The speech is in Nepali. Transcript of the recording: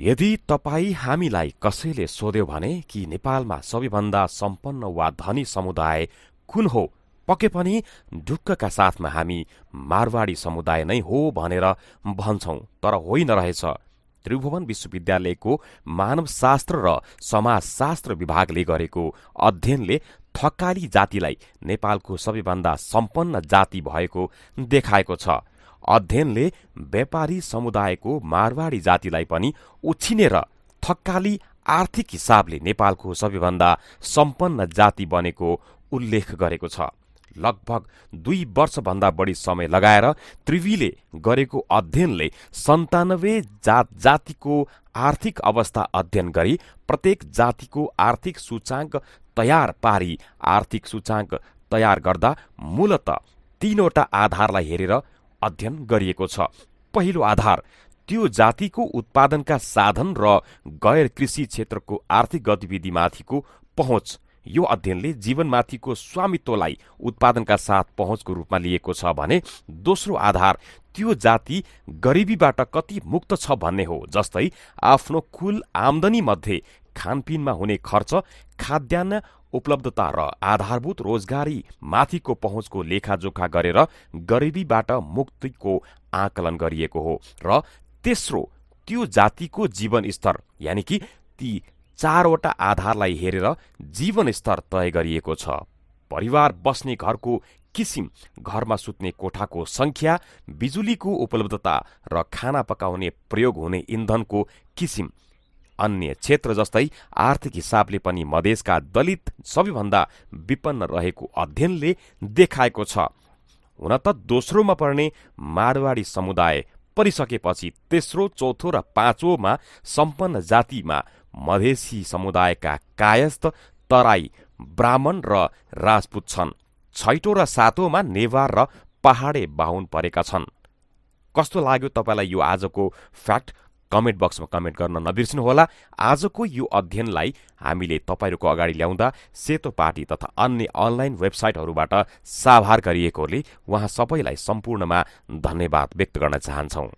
यदि तपाईँ हामीलाई कसैले सोध्यो भने कि नेपालमा सबैभन्दा सम्पन्न वा धनी समुदाय कुन हो पक्कै पनि ढुक्कका साथमा हामी मारवाडी समुदाय नै हो भनेर भन्छौँ तर होइन रहेछ त्रिभुवन विश्वविद्यालयको मानवशास्त्र र समाजशास्त्र विभागले गरेको अध्ययनले थकाली जातिलाई नेपालको सबैभन्दा सम्पन्न जाति भएको देखाएको छ अध्ययनले व्यापारी समुदायको मारवाडी जातिलाई पनि उछिनेर थक्काली आर्थिक हिसाबले नेपालको सबैभन्दा सम्पन्न जाति बनेको उल्लेख गरेको छ लगभग दुई वर्षभन्दा बढी समय लगाएर त्रिवीले गरेको अध्ययनले सन्तानब्बे जात जातिको आर्थिक अवस्था अध्ययन गरी प्रत्येक जातिको आर्थिक सूचाङ्क तयार पारी आर्थिक सूचाङ्क तयार गर्दा मूलत तीनवटा आधारलाई हेरेर अध्ययन गरिएको छ पहिलो आधार त्यो जातिको उत्पादनका साधन र गैर कृषि क्षेत्रको आर्थिक गतिविधिमाथिको पहुँच यो अध्ययनले जीवनमाथिको स्वामित्वलाई उत्पादनका साथ पहुँचको रूपमा लिएको छ भने दोस्रो आधार त्यो जाति गरिबीबाट कति मुक्त छ भन्ने हो जस्तै आफ्नो कुल आमदनी मध्ये खानपिनमा हुने खर्च खाद्यान्न उपलब्धता र आधारभूत रोजगारी माथिको पहुँचको लेखाजोखा गरेर गरिबीबाट मुक्तिको आकलन गरिएको हो र तेस्रो त्यो जातिको जीवनस्तर यानि कि ती चारवटा आधारलाई हेरेर जीवनस्तर तय गरिएको छ परिवार बस्ने घरको किसिम घरमा सुत्ने कोठाको संख्या बिजुलीको उपलब्धता र खाना पकाउने प्रयोग हुने इन्धनको किसिम अन्य क्षेत्र जस्तै आर्थिक हिसाबले पनि मधेसका दलित सबैभन्दा विपन्न रहेको अध्ययनले देखाएको छ हुन त दोस्रोमा पर्ने मारवाडी समुदाय परिसकेपछि तेस्रो चौथो र पाँचौँमा सम्पन्न जातिमा मधेसी समुदायका कायस्थ तराई ब्राह्मण र राजपूत छन् छैटौँ र सातौँमा नेवार र पहाडे बाहुन परेका छन् कस्तो लाग्यो तपाईँलाई यो आजको फ्याक्ट कमेन्ट बक्समा कमेन्ट गर्न नबिर्सिनुहोला आजको यो अध्ययनलाई हामीले तपाईँहरूको अगाडि ल्याउँदा सेतो पार्टी तथा अन्य अनलाइन वेबसाइटहरूबाट साभार गरिएकोले उहाँ सबैलाई सम्पूर्णमा धन्यवाद व्यक्त गर्न चाहन्छौँ